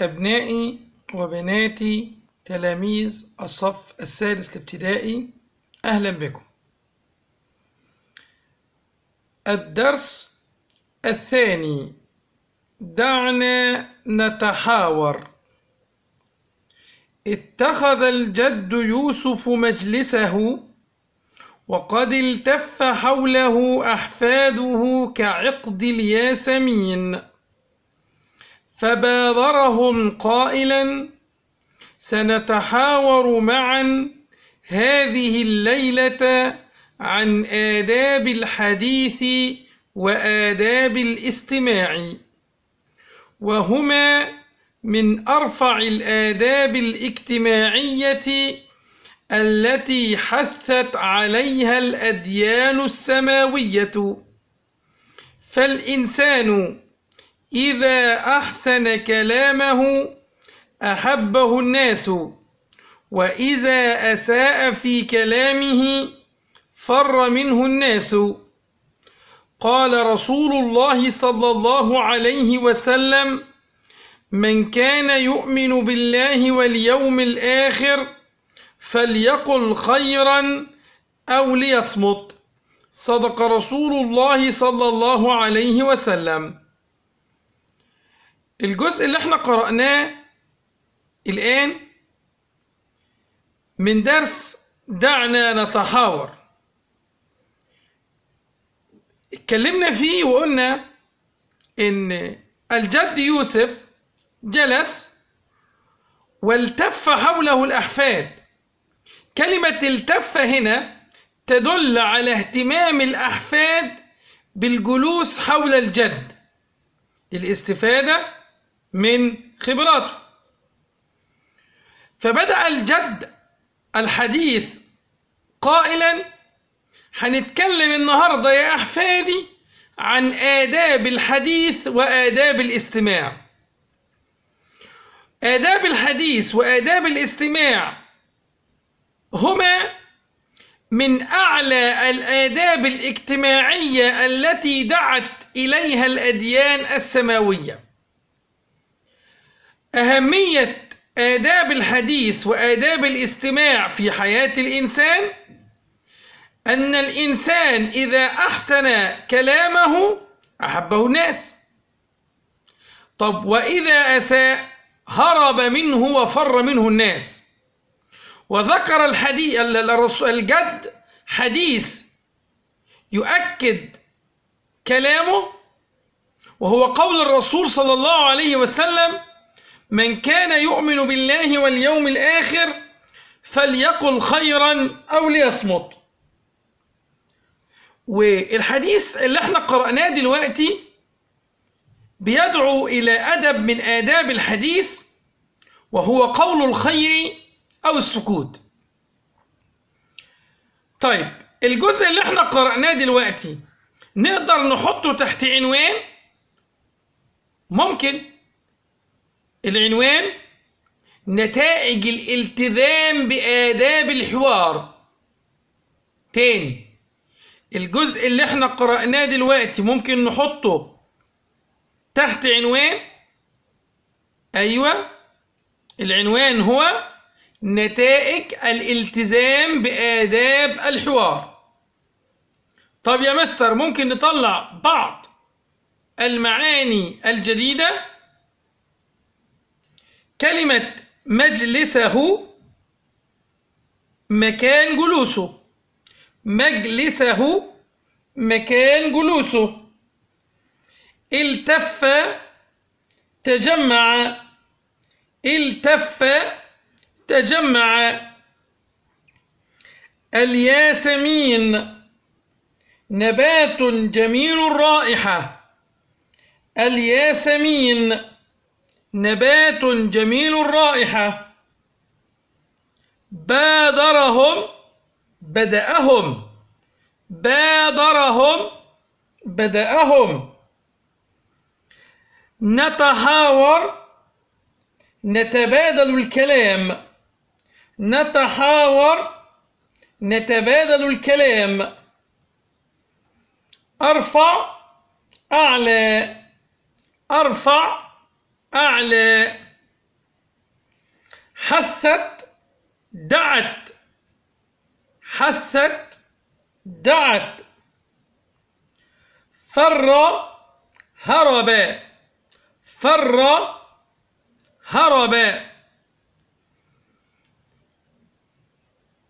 أبنائي وبناتي تلاميذ الصف السادس الابتدائي أهلا بكم الدرس الثاني دعنا نتحاور اتخذ الجد يوسف مجلسه وقد التف حوله أحفاده كعقد الياسمين فبادرهم قائلا سنتحاور معا هذه الليلة عن آداب الحديث وآداب الاستماع وهما من أرفع الآداب الاجتماعية التي حثت عليها الأديان السماوية فالإنسان إذا أحسن كلامه أحبه الناس وإذا أساء في كلامه فر منه الناس قال رسول الله صلى الله عليه وسلم من كان يؤمن بالله واليوم الآخر فليقل خيرا أو ليصمت صدق رسول الله صلى الله عليه وسلم الجزء اللي احنا قرأناه الآن من درس دعنا نتحاور اتكلمنا فيه وقلنا ان الجد يوسف جلس والتف حوله الأحفاد كلمة التف هنا تدل على اهتمام الأحفاد بالجلوس حول الجد للاستفادة من خبراته فبدأ الجد الحديث قائلا هنتكلم النهاردة يا أحفادي عن آداب الحديث وآداب الاستماع آداب الحديث وآداب الاستماع هما من أعلى الآداب الاجتماعية التي دعت إليها الأديان السماوية أهمية آداب الحديث وآداب الاستماع في حياة الإنسان أن الإنسان إذا أحسن كلامه أحبه الناس طب وإذا أساء هرب منه وفر منه الناس وذكر الحديث الجد حديث يؤكد كلامه وهو قول الرسول صلى الله عليه وسلم من كان يؤمن بالله واليوم الآخر فليقل خيرا أو ليصمت والحديث اللي احنا قرأناه دلوقتي بيدعو إلى أدب من آداب الحديث وهو قول الخير أو السكوت طيب الجزء اللي احنا قرأناه دلوقتي نقدر نحطه تحت عنوان ممكن العنوان نتائج الالتزام بآداب الحوار تاني الجزء اللي احنا قرأناه دلوقتي ممكن نحطه تحت عنوان أيوة العنوان هو نتائج الالتزام بآداب الحوار طب يا مستر ممكن نطلع بعض المعاني الجديدة كلمة مجلسه مكان جلوسه مجلسه مكان جلوسه التف تجمع التف تجمع الياسمين نبات جميل الرائحة الياسمين نبات جميل الرائحة بادرهم بدأهم بادرهم بدأهم نتحاور نتبادل الكلام نتحاور نتبادل الكلام أرفع أعلى أرفع أعلى حثت دعت حثت دعت فر هرب فر هرب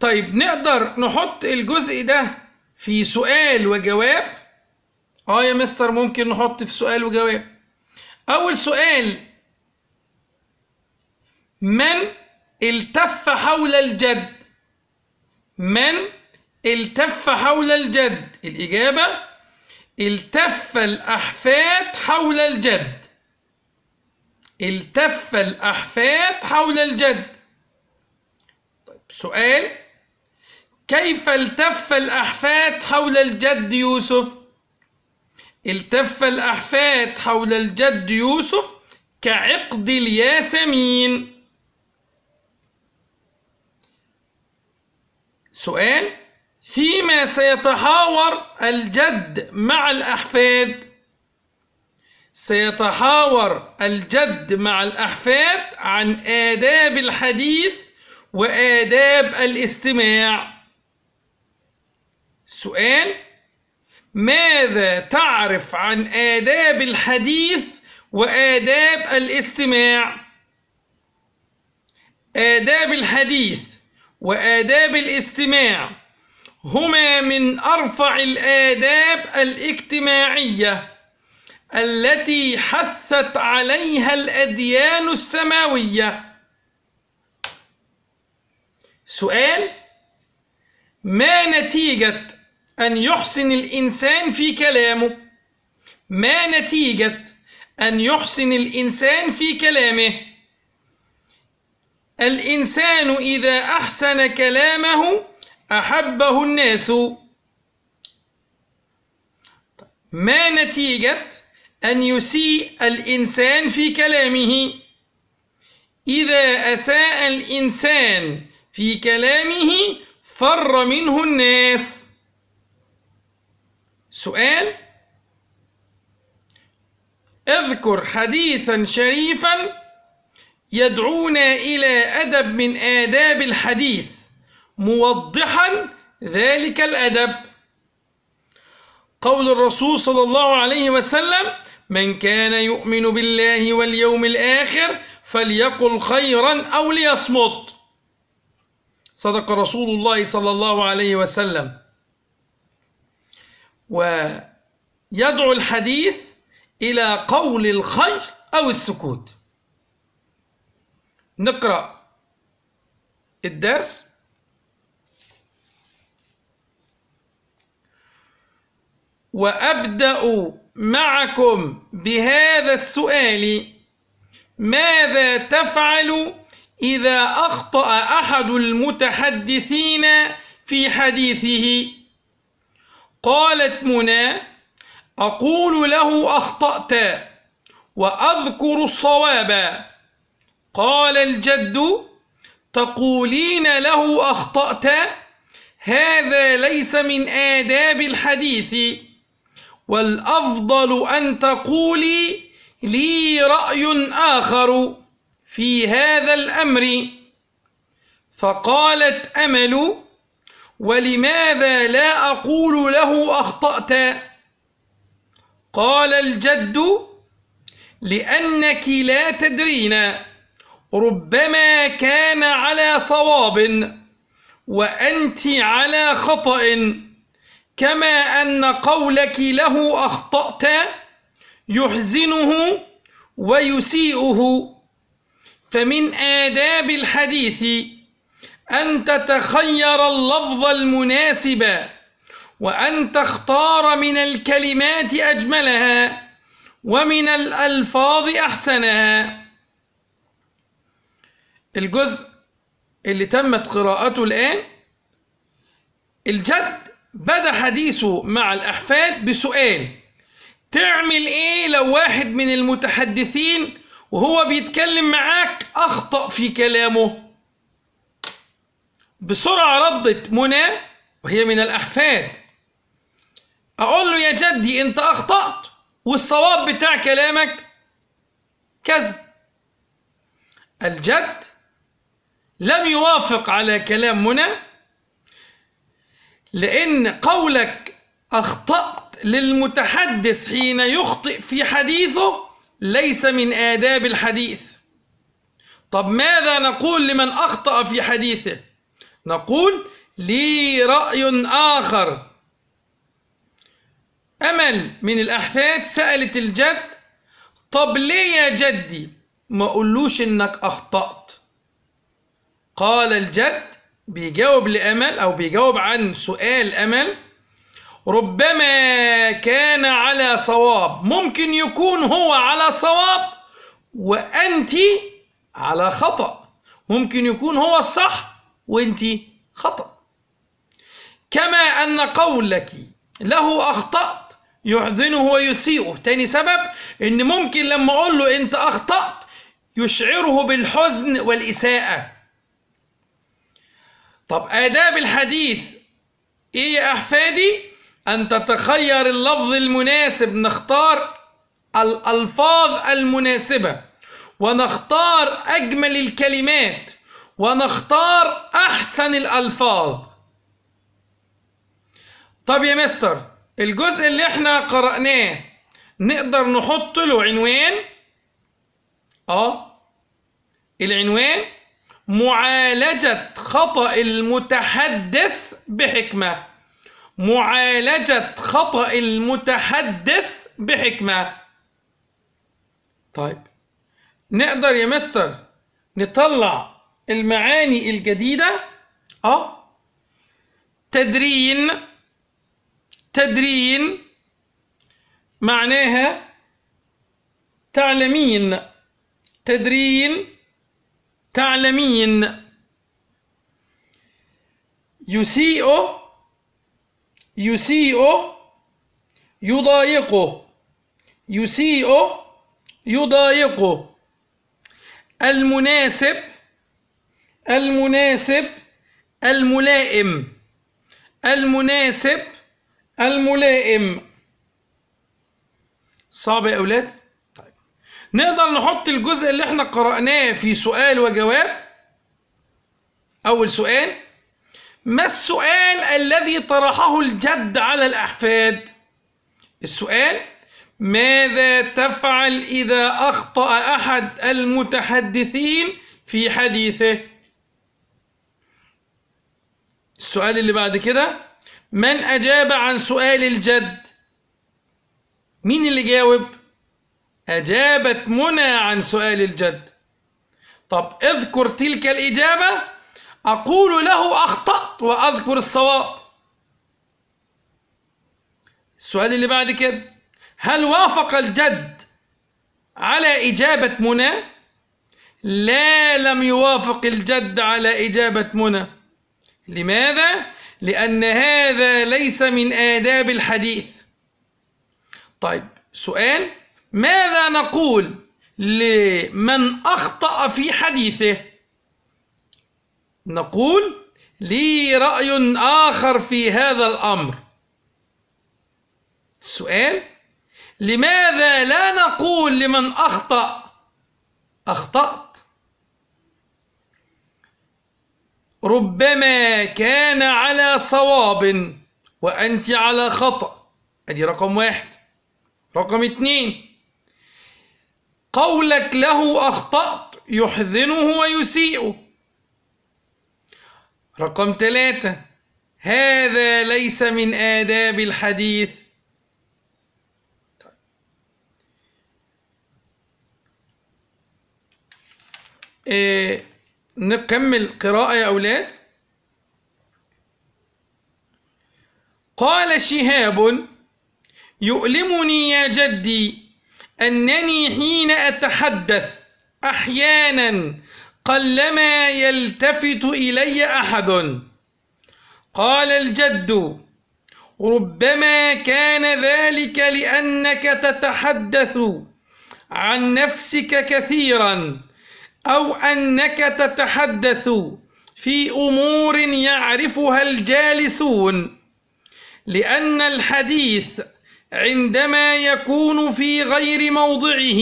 طيب نقدر نحط الجزء ده في سؤال وجواب اه يا مستر ممكن نحط في سؤال وجواب اول سؤال من التف حول الجد من التف حول الجد الإجابة التف الأحفاد حول الجد التف الأحفاد حول الجد طيب سؤال كيف التف الأحفاد حول الجد يوسف التف الأحفاد حول الجد يوسف كعقد الياسمين سؤال فيما سيتحاور الجد مع الأحفاد سيتحاور الجد مع الأحفاد عن آداب الحديث وآداب الاستماع سؤال ماذا تعرف عن آداب الحديث وآداب الاستماع آداب الحديث وآداب الاستماع هما من أرفع الآداب الاجتماعية التي حثت عليها الأديان السماوية سؤال ما نتيجة أن يحسن الإنسان في كلامه ما نتيجة أن يحسن الإنسان في كلامه الإنسان إذا أحسن كلامه أحبه الناس ما نتيجة أن يسيء الإنسان في كلامه إذا أساء الإنسان في كلامه فر منه الناس سؤال اذكر حديثا شريفا يدعونا إلى أدب من آداب الحديث موضحا ذلك الأدب قول الرسول صلى الله عليه وسلم من كان يؤمن بالله واليوم الآخر فليقل خيرا أو ليصمت صدق رسول الله صلى الله عليه وسلم ويدعو الحديث إلى قول الخير أو السكوت نقرأ الدرس وأبدأ معكم بهذا السؤال ماذا تفعل إذا أخطأ أحد المتحدثين في حديثه قالت منى أقول له أخطأت وأذكر الصواب قال الجد تقولين له أخطأت هذا ليس من آداب الحديث والأفضل أن تقولي لي رأي آخر في هذا الأمر فقالت أمل ولماذا لا أقول له أخطأت قال الجد لأنك لا تدرين ربما كان على صواب وأنت على خطأ كما أن قولك له أخطأت يحزنه ويسيئه فمن آداب الحديث أن تتخير اللفظ المناسب وأن تختار من الكلمات أجملها ومن الألفاظ أحسنها الجزء اللي تمت قراءته الآن الجد بدا حديثه مع الأحفاد بسؤال تعمل إيه لو واحد من المتحدثين وهو بيتكلم معاك أخطأ في كلامه بسرعة ردت منى وهي من الأحفاد أقول له يا جدي أنت أخطأت والصواب بتاع كلامك كذا الجد لم يوافق على كلام منى لأن قولك أخطأت للمتحدث حين يخطئ في حديثه ليس من آداب الحديث طب ماذا نقول لمن أخطأ في حديثه نقول لي رأي آخر أمل من الأحفاد سألت الجد طب ليه يا جدي ما قلوش إنك أخطأت قال الجد بيجاوب لأمل أو بيجاوب عن سؤال أمل ربما كان على صواب ممكن يكون هو على صواب وأنت على خطأ ممكن يكون هو الصح وأنت خطأ كما أن قولك له أخطأت يحزنه ويسيئه تاني سبب إن ممكن لما أقول له أنت أخطأت يشعره بالحزن والإساءة طب آداب الحديث إيه يا أحفادي؟ أن تتخير اللفظ المناسب نختار الألفاظ المناسبة ونختار أجمل الكلمات ونختار أحسن الألفاظ طب يا مستر الجزء اللي احنا قرأناه نقدر نحط له عنوان اه العنوان معالجة خطأ المتحدث بحكمة معالجة خطأ المتحدث بحكمة طيب نقدر يا مستر نطلع المعاني الجديدة اه تدرين تدرين معناها تعلمين تدرين تعلمين يسيء يسيء oh, oh, يضايقه يسيء oh, يضايقه المناسب المناسب الملائم المناسب الملائم صعب يا أولاد نقدر نحط الجزء اللي احنا قرأناه في سؤال وجواب أول سؤال ما السؤال الذي طرحه الجد على الأحفاد؟ السؤال ماذا تفعل إذا أخطأ أحد المتحدثين في حديثه؟ السؤال اللي بعد كده من أجاب عن سؤال الجد؟ مين اللي جاوب؟ أجابت منى عن سؤال الجد طب اذكر تلك الإجابة أقول له أخطأت وأذكر الصواب السؤال اللي بعد كده هل وافق الجد على إجابة منى؟ لا لم يوافق الجد على إجابة منى لماذا؟ لأن هذا ليس من آداب الحديث طيب سؤال ماذا نقول لمن أخطأ في حديثه نقول لي رأي آخر في هذا الأمر السؤال لماذا لا نقول لمن أخطأ أخطأت ربما كان على صواب وأنت على خطأ أدي رقم واحد رقم اتنين قولك له أخطأت يحزنه ويسيئه رقم ثلاثة هذا ليس من آداب الحديث طيب. إيه، نكمل قراءة يا أولاد قال شهاب يؤلمني يا جدي أنني حين أتحدث أحيانا قلما يلتفت إلي أحد قال الجد ربما كان ذلك لأنك تتحدث عن نفسك كثيرا أو أنك تتحدث في أمور يعرفها الجالسون لأن الحديث عندما يكون في غير موضعه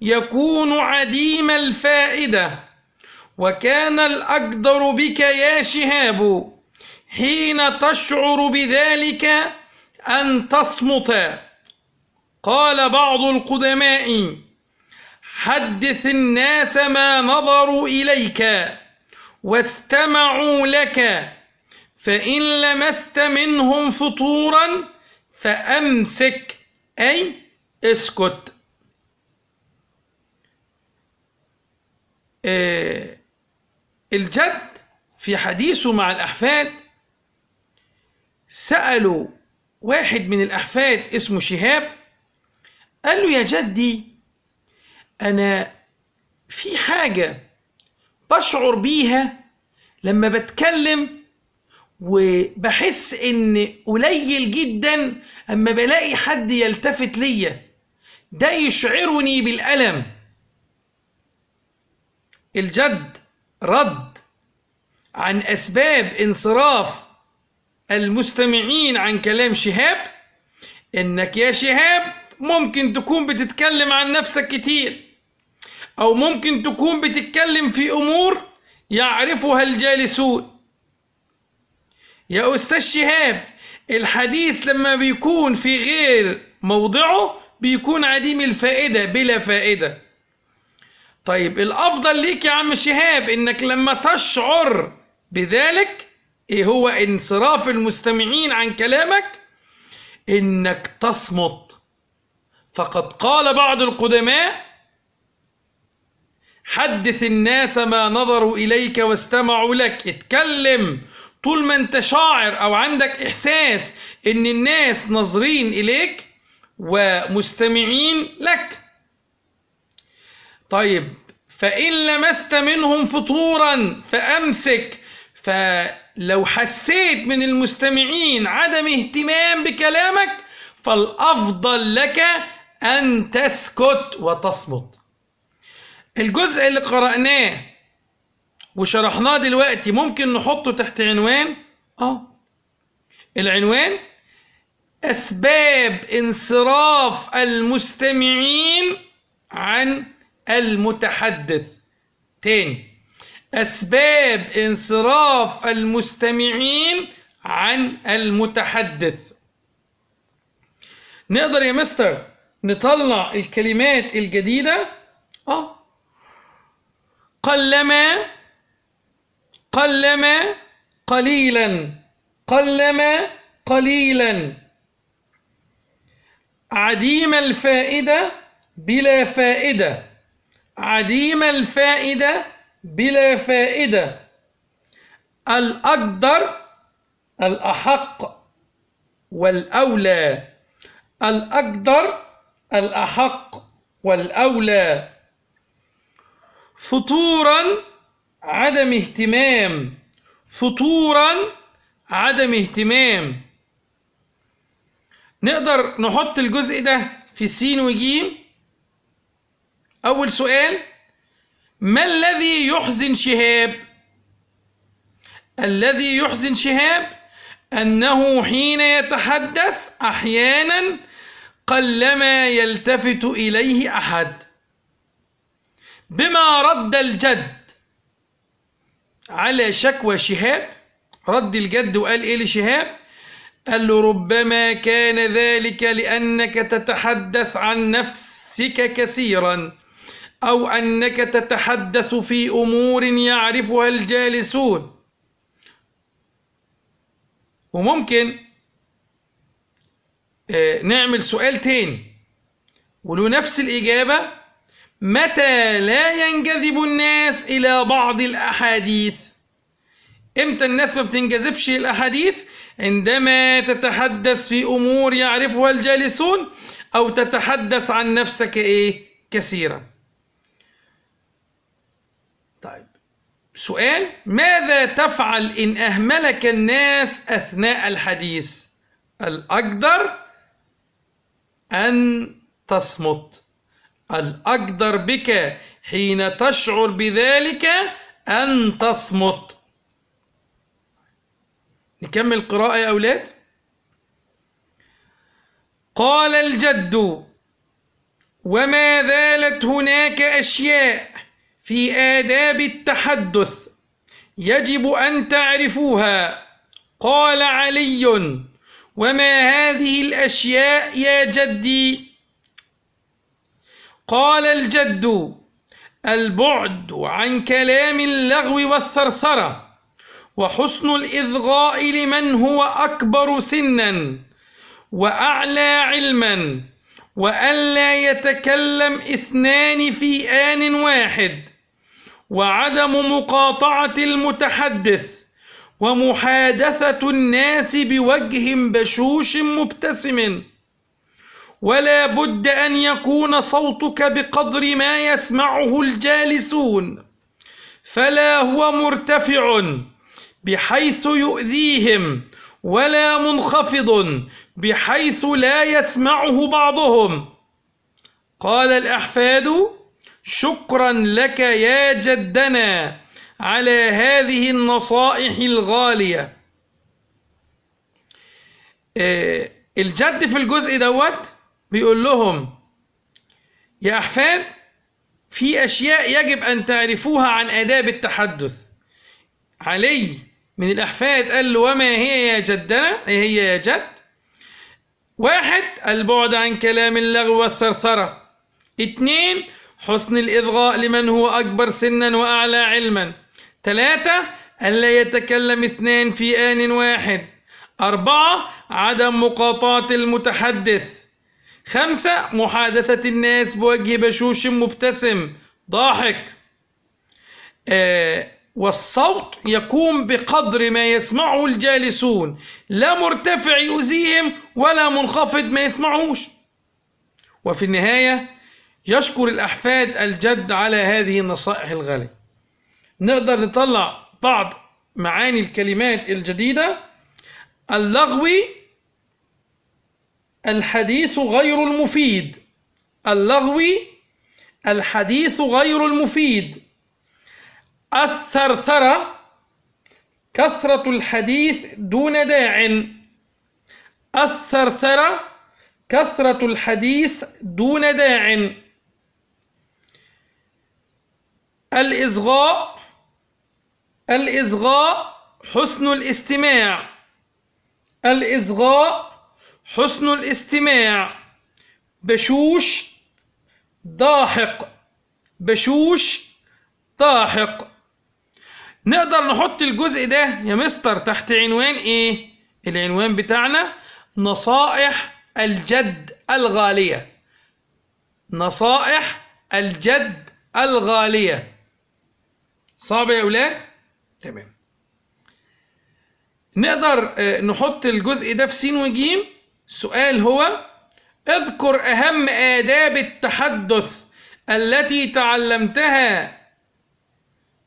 يكون عديم الفائدة وكان الأقدر بك يا شهاب حين تشعر بذلك أن تصمت قال بعض القدماء حدث الناس ما نظروا إليك واستمعوا لك فإن لمست منهم فطورا فأمسك أي اسكت آه الجد في حديثه مع الأحفاد سألوا واحد من الأحفاد اسمه شهاب قال له يا جدي أنا في حاجة بشعر بيها لما بتكلم وبحس ان قليل جدا اما بلاقي حد يلتفت ليا ده يشعرني بالالم الجد رد عن اسباب انصراف المستمعين عن كلام شهاب انك يا شهاب ممكن تكون بتتكلم عن نفسك كتير او ممكن تكون بتتكلم في امور يعرفها الجالسون يا أستاذ شهاب الحديث لما بيكون في غير موضعه بيكون عديم الفائدة بلا فائدة طيب الأفضل ليك يا عم شهاب إنك لما تشعر بذلك إيه هو انصراف المستمعين عن كلامك إنك تصمت فقد قال بعض القدماء حدث الناس ما نظروا إليك واستمعوا لك اتكلم طول ما انت شاعر او عندك احساس ان الناس ناظرين اليك ومستمعين لك طيب فان لمست منهم فطورا فامسك فلو حسيت من المستمعين عدم اهتمام بكلامك فالافضل لك ان تسكت وتصمت الجزء اللي قرأناه وشرحناه دلوقتي ممكن نحطه تحت عنوان اه العنوان أسباب انصراف المستمعين عن المتحدث تاني أسباب انصراف المستمعين عن المتحدث نقدر يا مستر نطلع الكلمات الجديدة اه قلما قلما قليلا قلما قليلا عديم الفائدة بلا فائدة عديم الفائدة بلا فائدة الأقدر الأحق والأولى الأقدر الأحق والأولى فطورا عدم اهتمام فطورا عدم اهتمام نقدر نحط الجزء ده في س وج أول سؤال ما الذي يحزن شهاب الذي يحزن شهاب أنه حين يتحدث أحيانا قلما يلتفت إليه أحد بما رد الجد على شكوى شهاب رد الجد وقال ايه لشهاب قال له ربما كان ذلك لأنك تتحدث عن نفسك كثيرا أو أنك تتحدث في أمور يعرفها الجالسون وممكن آه، نعمل سؤال تاني ولو نفس الإجابة متى لا ينجذب الناس إلى بعض الأحاديث إمتى الناس ما بتنجذبش الأحاديث عندما تتحدث في أمور يعرفها الجالسون أو تتحدث عن نفسك إيه كثيرا طيب سؤال ماذا تفعل إن أهملك الناس أثناء الحديث الأقدر أن تصمت الأقدر بك حين تشعر بذلك أن تصمت نكمل قراءة يا أولاد قال الجد وما زالت هناك أشياء في آداب التحدث يجب أن تعرفوها قال علي وما هذه الأشياء يا جدي قال الجد البعد عن كلام اللغو والثرثرة وحسن الاضغاء لمن هو أكبر سنا وأعلى علما وألا يتكلم اثنان في آن واحد وعدم مقاطعة المتحدث ومحادثة الناس بوجه بشوش مبتسم ولا بد أن يكون صوتك بقدر ما يسمعه الجالسون فلا هو مرتفع بحيث يؤذيهم ولا منخفض بحيث لا يسمعه بعضهم قال الأحفاد شكرا لك يا جدنا على هذه النصائح الغالية إيه، الجد في الجزء دوت بيقول لهم يا أحفاد في أشياء يجب أن تعرفوها عن آداب التحدث علي من الأحفاد قال له وما هي يا جدنا ايه هي يا جد واحد البعد عن كلام اللغو والثرثرة اتنين حسن الإضغاء لمن هو أكبر سنا وأعلى علما ثلاثة ألا يتكلم اثنان في آن واحد أربعة عدم مقاطعة المتحدث خمسة محادثة الناس بوجه بشوش مبتسم ضاحك آه والصوت يكون بقدر ما يسمعه الجالسون لا مرتفع يؤذيهم ولا منخفض ما يسمعوش وفي النهاية يشكر الأحفاد الجد على هذه النصائح الغالية نقدر نطلع بعض معاني الكلمات الجديدة اللغوي الحديث غير المفيد اللغوي الحديث غير المفيد الثرثرة كثرة الحديث دون داع الثرثرة كثرة الحديث دون داع الإصغاء الإصغاء حسن الاستماع الإصغاء حسن الاستماع بشوش ضاحك بشوش ضاحك نقدر نحط الجزء ده يا مستر تحت عنوان ايه العنوان بتاعنا نصائح الجد الغالية نصائح الجد الغالية صعب يا أولاد؟ تمام نقدر آه، نحط الجزء ده في س وجيم السؤال هو اذكر أهم آداب التحدث التي تعلمتها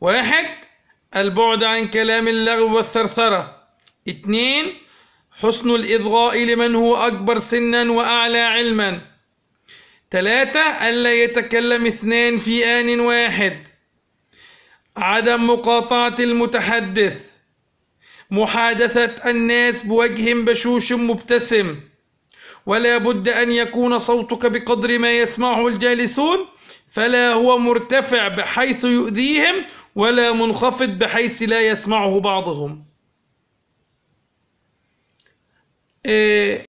واحد البعد عن كلام اللغو والثرثرة اثنين حسن الإضغاء لمن هو أكبر سنا وأعلى علما ثلاثة ألا يتكلم اثنان في آن واحد عدم مقاطعة المتحدث محادثة الناس بوجه بشوش مبتسم ولا بد أن يكون صوتك بقدر ما يسمعه الجالسون فلا هو مرتفع بحيث يؤذيهم ولا منخفض بحيث لا يسمعه بعضهم إيه،